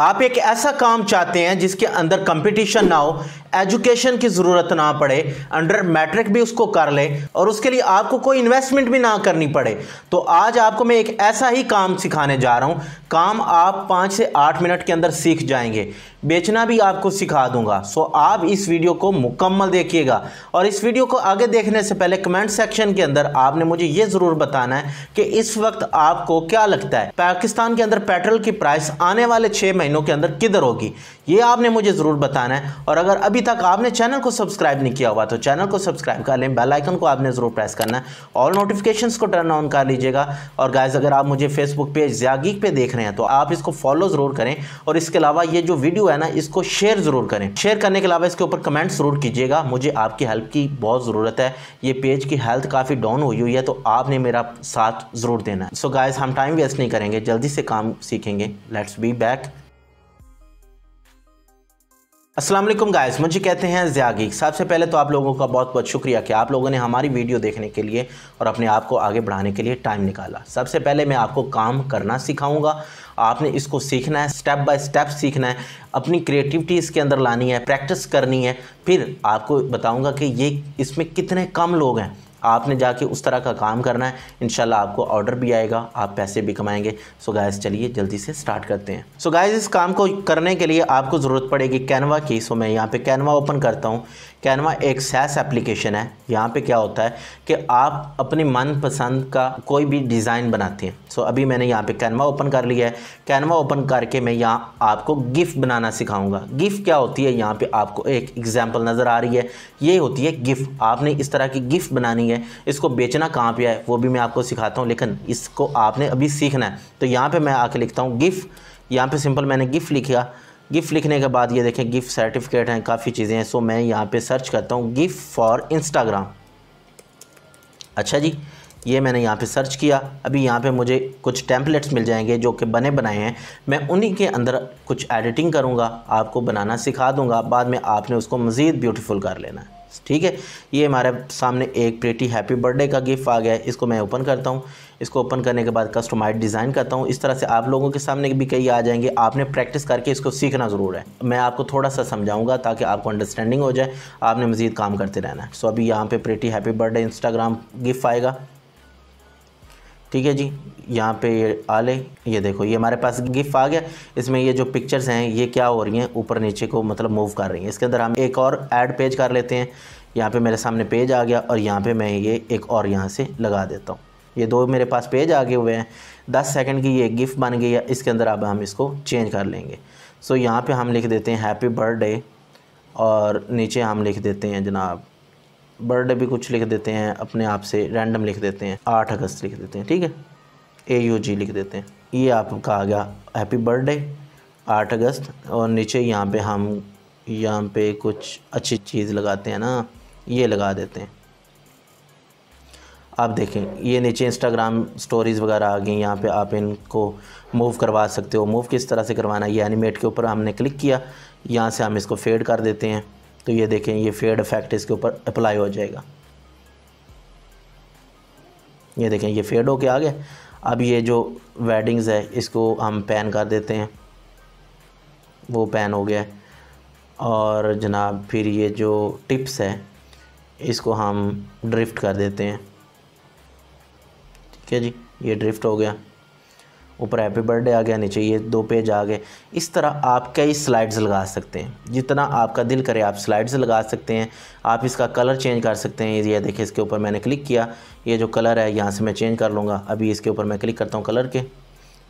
आप एक ऐसा काम चाहते हैं जिसके अंदर कंपटीशन ना हो एजुकेशन की ज़रूरत ना पड़े अंडर मैट्रिक भी उसको कर ले और उसके लिए आपको कोई इन्वेस्टमेंट भी ना करनी पड़े तो आज आपको मैं एक ऐसा ही काम सिखाने जा रहा हूं काम आप पांच से आठ मिनट के अंदर सीख जाएंगे बेचना भी आपको सिखा दूंगा सो आप इस वीडियो को मुकम्मल देखिएगा और इस वीडियो को आगे देखने से पहले कमेंट सेक्शन के अंदर आपने मुझे ये ज़रूर बताना है कि इस वक्त आपको क्या लगता है पाकिस्तान के अंदर पेट्रोल की प्राइस आने वाले छः महीनों के अंदर किधर होगी ये आपने मुझे ज़रूर बताना है और अगर अभी तक आपने चैनल को सब्सक्राइब नहीं किया हुआ तो चैनल को सब्सक्राइब कर लें बेल आइकन को आपने ज़रूर प्रेस करना है ऑल नोटिफिकेशंस को टर्न ऑन कर लीजिएगा और गाइज अगर आप मुझे फेसबुक पेज ज्यागीक पे देख रहे हैं तो आप इसको फॉलो ज़रूर करें और इसके अलावा ये जो वीडियो है ना इसको शेयर ज़रूर करें शेयर करने के अलावा इसके ऊपर कमेंट ज़रूर कीजिएगा मुझे आपकी हेल्प की बहुत ज़रूरत है ये पेज की हेल्थ काफ़ी डाउन हुई हुई है तो आपने मेरा साथ ज़रूर देना है सो गायज गाइज हम टाइम वेस्ट नहीं करेंगे जल्दी से काम सीखेंगे let's be back Aslam guys मुझे कहते हैं ज़्यागीक सबसे पहले तो आप लोगों का बहुत बहुत शुक्रिया कि आप लोगों ने हमारी वीडियो देखने के लिए और अपने आप को आगे बढ़ाने के लिए टाइम निकाला सबसे पहले मैं आपको काम करना सिखाऊंगा आपने इसको सीखना है स्टेप बाय स्टेप सीखना है अपनी क्रिएटिविटी इसके अंदर लानी है प्रैक्टिस करनी है फिर आपको बताऊँगा कि ये इसमें कितने कम लोग हैं आपने जाके उस तरह का काम करना है इन आपको ऑर्डर भी आएगा आप पैसे भी कमाएंगे सो गायस चलिए जल्दी से स्टार्ट करते हैं सो गायस इस काम को करने के लिए आपको ज़रूरत पड़ेगी कैनवा की सो मैं यहाँ पे कैनवा ओपन करता हूँ कैनवा एक सैस एप्लीकेशन है यहाँ पे क्या होता है कि आप अपनी मनपसंद का कोई भी डिज़ाइन बनाते हैं सो so, अभी मैंने यहाँ पे कैनवा ओपन कर लिया है कैनवा ओपन करके मैं यहाँ आपको गिफ्ट बनाना सिखाऊंगा गिफ्ट क्या होती है यहाँ पे आपको एक एग्जांपल नज़र आ रही है ये होती है गिफ्ट आपने इस तरह की गिफ्ट बनानी है इसको बेचना कहाँ पर है वो भी मैं आपको सिखाता हूँ लेकिन इसको आपने अभी सीखना है तो यहाँ पर मैं आके लिखता हूँ गिफ्ट यहाँ पर सिंपल मैंने गिफ्ट लिखा गिफ्ट लिखने के बाद ये देखें गिफ्ट सर्टिफिकेट हैं काफ़ी चीज़ें हैं सो मैं यहाँ पे सर्च करता हूँ गिफ्ट फॉर इंस्टाग्राम अच्छा जी ये मैंने यहाँ पे सर्च किया अभी यहाँ पे मुझे कुछ टैंपलेट्स मिल जाएंगे जो कि बने बनाए हैं मैं उन्हीं के अंदर कुछ एडिटिंग करूँगा आपको बनाना सिखा दूँगा बाद में आपने उसको मज़ीद ब्यूटीफुल कर लेना है ठीक है ये हमारे सामने एक प्रेटी हैप्पी बर्थडे का गिफ्ट आ गया है इसको मैं ओपन करता हूँ इसको ओपन करने के बाद कस्टमाइज डिज़ाइन करता हूँ इस तरह से आप लोगों के सामने भी कई आ जाएंगे आपने प्रैक्टिस करके इसको सीखना ज़रूर है मैं आपको थोड़ा सा समझाऊंगा ताकि आपको अंडरस्टैंडिंग हो जाए आपने मज़ीद काम करते रहना है सो अभी यहाँ पर pretty happy birthday Instagram gift आएगा ठीक है जी यहाँ पे ये आले ये देखो ये हमारे पास गिफ्ट आ गया इसमें ये जो पिक्चर्स हैं ये क्या हो रही हैं ऊपर नीचे को मतलब मूव कर रही हैं इसके अंदर हम एक और ऐड पेज कर लेते हैं यहाँ पे मेरे सामने पेज आ गया और यहाँ पे मैं ये एक और यहाँ से लगा देता हूँ ये दो मेरे पास पेज आगे हुए हैं दस सेकेंड की ये गिफ्ट बन गई है इसके अंदर अब हम इसको चेंज कर लेंगे सो यहाँ पर हम लिख देते हैं हैप्पी बर्थडे और नीचे हम लिख देते हैं जनाब बर्थडे भी कुछ लिख देते हैं अपने आप से रैंडम लिख देते हैं आठ अगस्त लिख देते हैं ठीक है ए यू जी लिख देते हैं ये आपका आ गया हैप्पी बर्थडे आठ अगस्त और नीचे यहाँ पे हम यहाँ पे कुछ अच्छी चीज़ लगाते हैं ना ये लगा देते हैं आप देखें ये नीचे इंस्टाग्राम स्टोरीज़ वगैरह आ गई यहाँ पे आप इनको मूव करवा सकते हो मूव किस तरह से करवाना है ये एनिमेट के ऊपर हमने क्लिक किया यहाँ से हम इसको फेड कर देते हैं तो ये देखें ये फेड इफेक्ट इसके ऊपर अप्लाई हो जाएगा ये देखें ये फेड हो के आ गए अब ये जो वेडिंग्स है इसको हम पैन कर देते हैं वो पैन हो गया और जनाब फिर ये जो टिप्स है इसको हम ड्रिफ्ट कर देते हैं ठीक है जी ये ड्रिफ्ट हो गया ऊपर हैप्पी बर्थडे आ गया नीचे ये दो पेज आ गए इस तरह आप कई स्लाइड्स लगा सकते हैं जितना आपका दिल करे आप स्लाइड्स लगा सकते हैं आप इसका कलर चेंज कर सकते हैं ये देखिए इसके ऊपर मैंने क्लिक किया ये जो कलर है यहाँ से मैं चेंज कर लूँगा अभी इसके ऊपर मैं क्लिक करता हूँ कलर के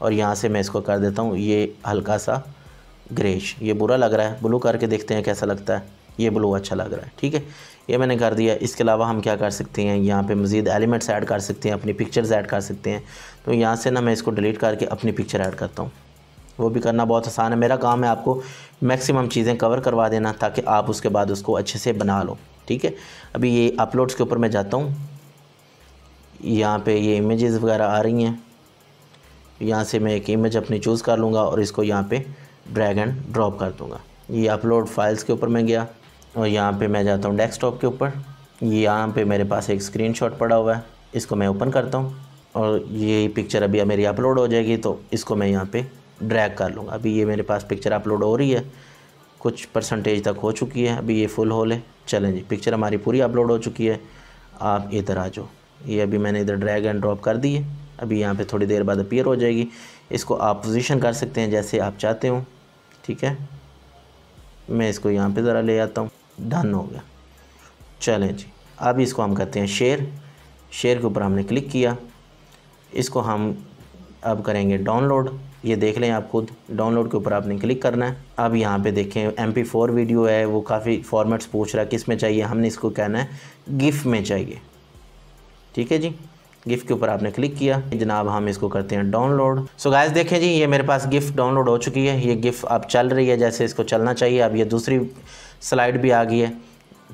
और यहाँ से मैं इसको कर देता हूँ ये हल्का सा ग्रेश ये बुरा लग रहा है ब्लू करके देखते हैं कैसा लगता है ये ब्लू अच्छा लग रहा है ठीक है ये मैंने कर दिया इसके अलावा हम क्या कर सकते हैं यहाँ पे मज़ीद एलिमेंट्स ऐड कर सकते हैं अपनी पिक्चर्स ऐड कर सकते हैं तो यहाँ से ना मैं इसको डिलीट करके अपनी पिक्चर ऐड करता हूँ वो भी करना बहुत आसान है मेरा काम है आपको मैक्सिमम चीज़ें कवर करवा देना ताकि आप उसके बाद उसको अच्छे से बना लो ठीक है अभी ये अपलोड्स के ऊपर मैं जाता हूँ यहाँ पर ये इमेज़ वगैरह आ रही हैं यहाँ से मैं एक इमेज अपनी चूज़ कर लूँगा और इसको यहाँ पर ड्रैगन ड्रॉप कर दूँगा ये अपलोड फाइल्स के ऊपर मैं गया और यहाँ पे मैं जाता हूँ डेस्कटॉप के ऊपर यहाँ पे मेरे पास एक स्क्रीनशॉट पड़ा हुआ है इसको मैं ओपन करता हूँ और ये पिक्चर अभी मेरी अपलोड हो जाएगी तो इसको मैं यहाँ पे ड्रैग कर लूँगा अभी ये मेरे पास पिक्चर अपलोड हो रही है कुछ परसेंटेज तक हो चुकी है अभी ये फुल होल है चलें जी पिक्चर हमारी पूरी अपलोड हो चुकी है आप इधर आ जाओ ये अभी मैंने इधर ड्रैग एंड ड्रॉप कर दी है अभी यहाँ पे थोड़ी देर बाद अपीयर हो जाएगी इसको आप पोजिशन कर सकते हैं जैसे आप चाहते हो ठीक है मैं इसको यहाँ पे ज़रा ले आता हूँ डन हो गया चलें जी अब इसको हम करते हैं शेयर शेयर के ऊपर हमने क्लिक किया इसको हम अब करेंगे डाउनलोड ये देख लें आप खुद डाउनलोड के ऊपर आपने क्लिक करना है अब यहाँ पे देखें एम पी फोर वीडियो है वो काफ़ी फॉर्मेट्स पूछ रहा है किस में चाहिए हमने इसको कहना है गिफ में चाहिए ठीक है जी गिफ्ट के ऊपर आपने क्लिक किया जनाब हम इसको करते हैं डाउनलोड सो गाइस देखें जी ये मेरे पास गिफ्ट डाउनलोड हो चुकी है ये गिफ्ट अब चल रही है जैसे इसको चलना चाहिए अब ये दूसरी स्लाइड भी आ गई है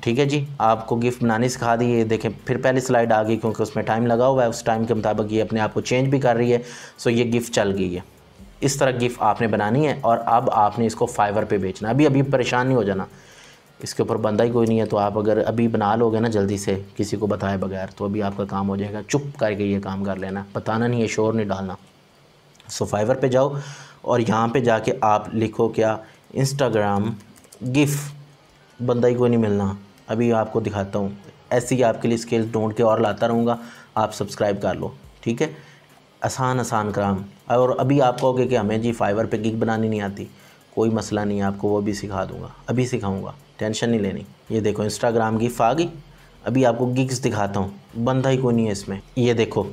ठीक है जी आपको गिफ्ट बनानी सिखा दी ये देखें फिर पहली स्लाइड आ गई क्योंकि उसमें टाइम लगा हुआ है उस टाइम के मुताबिक ये अपने आप को चेंज भी कर रही है सो ये गिफ्ट चल गई है इस तरह गिफ्ट आपने बनानी है और अब आपने इसको फाइवर पर बेचना अभी अभी परेशान नहीं हो जाना इसके ऊपर बंदा ही कोई नहीं है तो आप अगर अभी बना लोगे ना जल्दी से किसी को बताए बगैर तो अभी आपका काम हो जाएगा चुप करके ये काम कर लेना बताना नहीं है शोर नहीं डालना सो फाइवर पे जाओ और यहाँ पे जाके आप लिखो क्या इंस्टाग्राम गिफ बंदा ही कोई नहीं मिलना अभी आपको दिखाता हूँ ऐसे ही आपके लिए स्किल ढूंढ के और लाता रहूँगा आप सब्सक्राइब कर लो ठीक है आसान आसान काम और अभी आप कहोगे कि हमें जी फाइवर पे गिग बनानी नहीं आती कोई मसला नहीं है आपको वो भी सिखा दूँगा अभी सिखाऊँगा टेंशन नहीं लेनी ये देखो इंस्टाग्राम की फाग अभी आपको गिग्स दिखाता हूँ बंधा ही कोई नहीं है इसमें ये देखो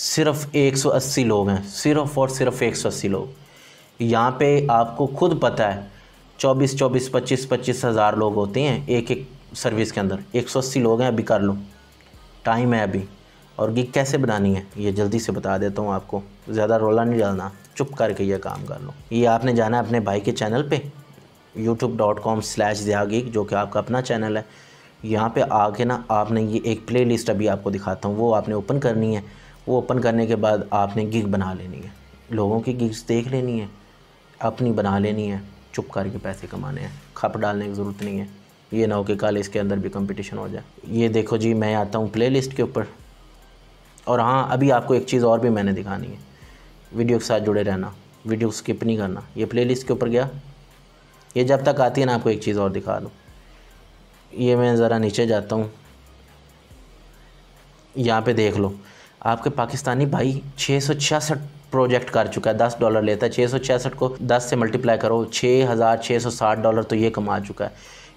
सिर्फ 180 लोग हैं सिर्फ और सिर्फ 180 लोग यहाँ पे आपको खुद पता है 24 24 25 25 हज़ार लोग होते हैं एक एक सर्विस के अंदर 180 लोग हैं अभी कर लो टाइम है अभी और गिग कैसे बनानी है ये जल्दी से बता देता हूँ आपको ज़्यादा रोला नहीं डालना चुप करके ये काम कर लो ये आपने जाना है अपने भाई के चैनल पर यूट्यूब डॉट कॉम स्लैश दियागीक जो कि आपका अपना चैनल है यहाँ पे आके ना आपने ये एक प्ले लिस्ट अभी आपको दिखाता हूँ वो आपने ओपन करनी है वो ओपन करने के बाद आपने गिग बना लेनी है लोगों की गिग्स देख लेनी है अपनी बना लेनी है चुप करके पैसे कमाने हैं खप डालने की ज़रूरत नहीं है ये ना हो कि कल इसके अंदर भी कंपटीशन हो जाए ये देखो जी मैं आता हूँ प्ले लिस्ट के ऊपर और हाँ अभी आपको एक चीज़ और भी मैंने दिखानी है वीडियो के साथ जुड़े रहना वीडियो स्किप नहीं करना ये प्ले लिस्ट के ऊपर गया ये जब तक आती है ना आपको एक चीज़ और दिखा दूँ ये मैं ज़रा नीचे जाता हूँ यहाँ पे देख लो आपके पाकिस्तानी भाई छः प्रोजेक्ट कर चुका है दस डॉलर लेता है छः को दस से मल्टीप्लाई करो छः हज़ार छः सौ साठ डॉलर तो ये कमा चुका है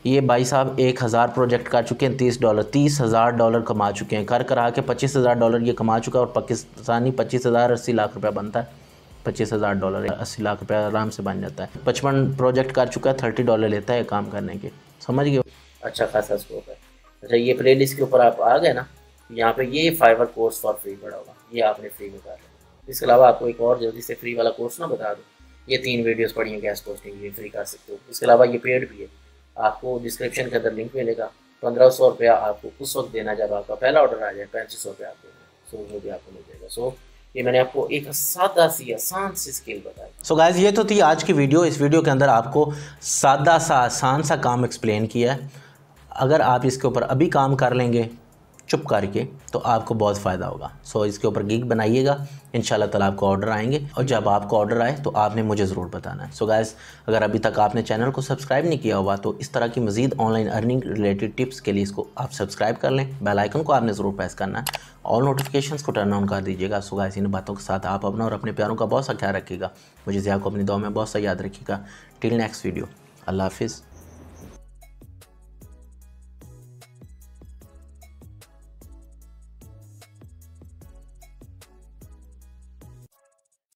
ये भाई साहब एक हज़ार प्रोजेक्ट कर चुके हैं तीस डॉलर तीस हज़ार डॉलर कमा चुके हैं कर करा के पच्चीस हज़ार डॉलर ये कमा चुका है और पाकिस्तानी पच्चीस हज़ार अस्सी लाख रुपया बनता है पच्चीस हज़ार डॉलर अस्सी लाख रुपया आराम से बन जाता है पचपन प्रोजेक्ट कर चुका है थर्टी डॉलर लेता है काम करने के समझ गए अच्छा खासा स्कोप है अच्छा ये प्ले लिस्ट के ऊपर आप आ गए ना यहाँ पे ये फाइवर कोर्स फॉर फ्री पड़ा होगा ये आपने फ्री में कर इसके अलावा आपको एक और जल्दी से फ्री वाला कोर्स ना बता दो ये तीन वीडियोस पड़ी हैं गैस पोस्टिंग ये फ्री कर सकते हो इसके अलावा ये पेड भी है आपको डिस्क्रिप्शन के अंदर लिंक मिलेगा पंद्रह सौ रुपया आपको उस वक्त देना जब आपका पहला ऑर्डर आ जाए पैंतीस सौ रुपया आपको सो वो भी आपको मिल जाएगा सो ये मैंने आपको एक सादा सी आसान सी स्केल बताई सो so गाइज ये तो थी आज की वीडियो इस वीडियो के अंदर आपको सादा सा आसान सा काम एक्सप्लेन किया है अगर आप इसके ऊपर अभी काम कर लेंगे चुप करके तो आपको बहुत फ़ायदा होगा सो इसके ऊपर गिग बनाइएगा इन तला आपको ऑर्डर आएंगे और जब आपको ऑर्डर आए तो आपने मुझे ज़रूर बताना है सो so गैस अगर अभी तक आपने चैनल को सब्सक्राइब नहीं किया हुआ तो इस तरह की मजीद ऑनलाइन अर्निंग रिलेटेड टिप्स के लिए इसको आप सब्सक्राइब कर लें बेलाइकन को आपने ज़रूर प्रेस करना है और नोटिफिकेशन को टर्न ऑन कर दीजिएगा सो गैस इन बातों के साथ आप अपना और अपने प्यारों का बहुत सा ख्याल रखिएगा मुझे ज़्यादा को अपनी दो में बहुत सा याद रखिएगा टिल नेक्स्ट वीडियो अल्लाह हाफिज़